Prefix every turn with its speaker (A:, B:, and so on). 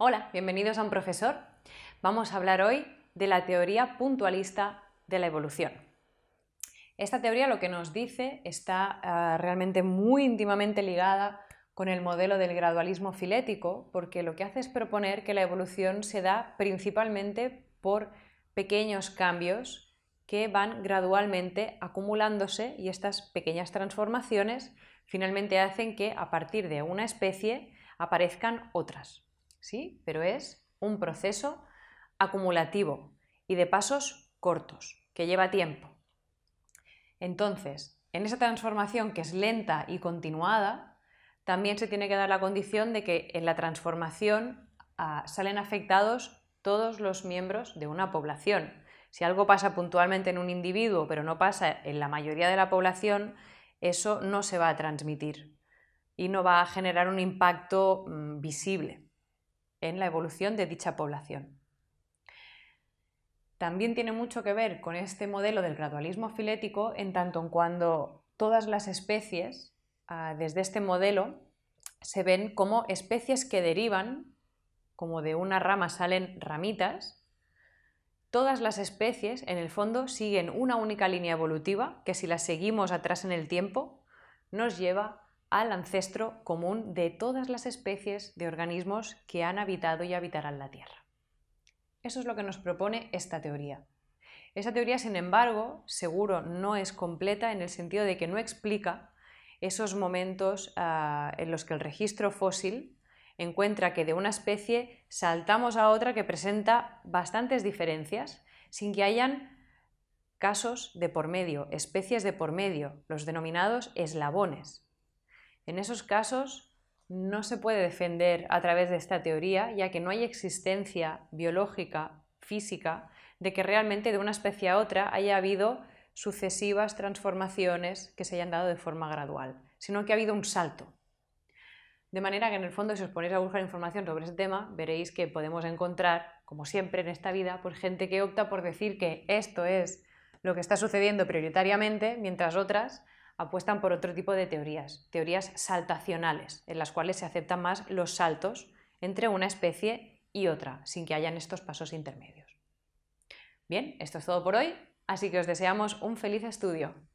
A: Hola, bienvenidos a un profesor. Vamos a hablar hoy de la teoría puntualista de la evolución. Esta teoría lo que nos dice está ah, realmente muy íntimamente ligada con el modelo del gradualismo filético, porque lo que hace es proponer que la evolución se da principalmente por pequeños cambios que van gradualmente acumulándose y estas pequeñas transformaciones finalmente hacen que a partir de una especie aparezcan otras. ¿sí? Pero es un proceso acumulativo y de pasos cortos, que lleva tiempo. Entonces, en esa transformación que es lenta y continuada, también se tiene que dar la condición de que en la transformación ah, salen afectados todos los miembros de una población. Si algo pasa puntualmente en un individuo, pero no pasa en la mayoría de la población, eso no se va a transmitir y no va a generar un impacto mm, visible en la evolución de dicha población. También tiene mucho que ver con este modelo del gradualismo filético en tanto en cuando todas las especies ah, desde este modelo se ven como especies que derivan, como de una rama salen ramitas, todas las especies en el fondo siguen una única línea evolutiva que si la seguimos atrás en el tiempo nos lleva al ancestro común de todas las especies de organismos que han habitado y habitarán la Tierra. Eso es lo que nos propone esta teoría. Esa teoría, sin embargo, seguro no es completa en el sentido de que no explica esos momentos ah, en los que el registro fósil encuentra que de una especie saltamos a otra que presenta bastantes diferencias sin que hayan casos de por medio, especies de por medio, los denominados eslabones. En esos casos no se puede defender a través de esta teoría, ya que no hay existencia biológica, física, de que realmente de una especie a otra haya habido sucesivas transformaciones que se hayan dado de forma gradual, sino que ha habido un salto. De manera que en el fondo, si os ponéis a buscar información sobre ese tema, veréis que podemos encontrar, como siempre en esta vida, por pues, gente que opta por decir que esto es lo que está sucediendo prioritariamente, mientras otras apuestan por otro tipo de teorías, teorías saltacionales, en las cuales se aceptan más los saltos entre una especie y otra, sin que hayan estos pasos intermedios. Bien, esto es todo por hoy, así que os deseamos un feliz estudio.